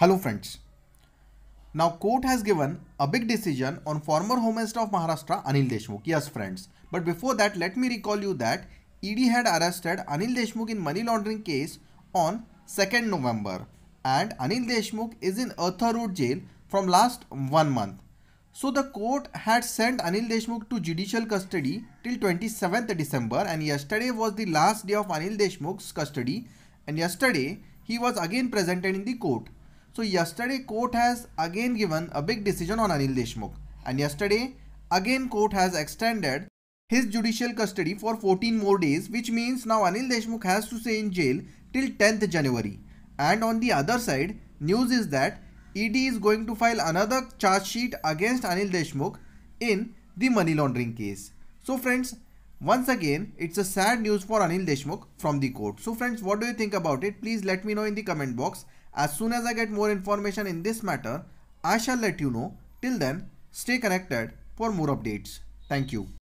Hello friends. Now court has given a big decision on former Home Minister of Maharashtra Anil Deshmukh. Yes friends. But before that let me recall you that ED had arrested Anil Deshmukh in money laundering case on 2nd November and Anil Deshmukh is in Arthur Road jail from last one month. So the court had sent Anil Deshmukh to judicial custody till 27th December and yesterday was the last day of Anil Deshmukh's custody and yesterday he was again presented in the court. So yesterday court has again given a big decision on Anil Deshmukh and yesterday again court has extended his judicial custody for 14 more days which means now Anil Deshmukh has to stay in jail till 10th January. And on the other side, news is that ED is going to file another charge sheet against Anil Deshmukh in the money laundering case. So friends, once again, it's a sad news for Anil Deshmukh from the court. So friends, what do you think about it? Please let me know in the comment box. As soon as I get more information in this matter, I shall let you know. Till then, stay connected for more updates. Thank you.